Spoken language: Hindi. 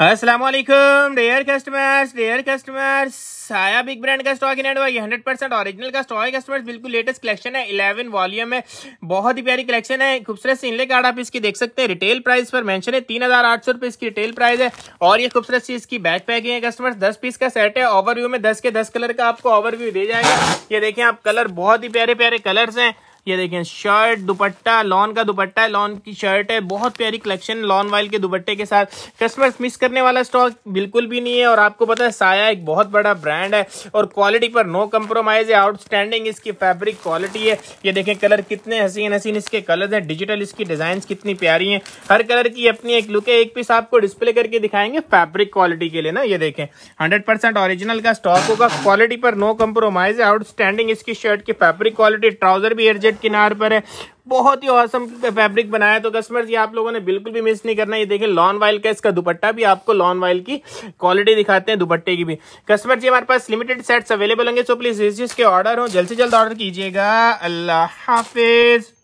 Aslam dear customers dear customers आया बिग ब्रांड का स्टॉक इन एंड ये हंड्रेड परसेंट ऑरिजिनल का स्टॉक कस्टमर्स बिल्कुल लेटेस्ट कलेक्शन है इलेवन वॉल्यूम है बहुत ही प्यारी कलेक्शन है खूबसूरत सी इनले कार्ड आप इसकी देख सकते हैं रिटेल प्राइस पर मेंशन है तीन हजार आठ सौ रुपये इसकी रिटेल प्राइस है और ये खूबसूरत सी इसकी बैक पैकिंग है कस्टमर्स दस पीस का सेट है ओवरव्यू में दस के दस कलर का आपको ओवरव्यू दे जाएगा ये देखें आप कलर बहुत ही प्यारे प्यारे कलर्स हैं ये देखें शर्ट दुपट्टा लॉन का दुपट्टा है लॉन की शर्ट है बहुत प्यारी कलेक्शन लॉन वाइल के दुपट्टे के साथ कस्टमर्स मिस करने वाला स्टॉक बिल्कुल भी नहीं है और आपको पता है साया एक बहुत बड़ा ब्रांड है और क्वालिटी पर नो कम्प्रोमाइज है आउटस्टैंडिंग इसकी फैब्रिक क्वालिटी है ये देखें कलर कितने हसीन हसीन इसके कलर है डिजिटल इसकी डिजाइन कितनी प्यारी है हर कलर की अपनी एक लुक है एक पीस आपको डिस्प्ले करके दिखाएंगे फैब्रिक क्वालिटी के लिए ना ये देखें हंड्रेड परसेंट ओरिजिनल का स्टॉक होगा क्वालिटी पर नो कम्प्रोमाइज है आउटस्टैंडिंग इसकी शर्ट की फैब्रिक क्वालिटी ट्राउजर भी एयरजेट बजट किनार पर है बहुत ही औसम फैब्रिक बनाया तो कस्टमर्स ये आप लोगों ने बिल्कुल भी मिस नहीं करना ये देखिए लॉन वाइल का इसका दुपट्टा भी आपको लॉन वाइल की क्वालिटी दिखाते हैं दुपट्टे की भी कस्टमर जी हमारे पास लिमिटेड सेट्स अवेलेबल होंगे सो प्लीज इस चीज के ऑर्डर हो जल्द से जल्द ऑर्डर कीजिएगा अल्लाह हाफिज़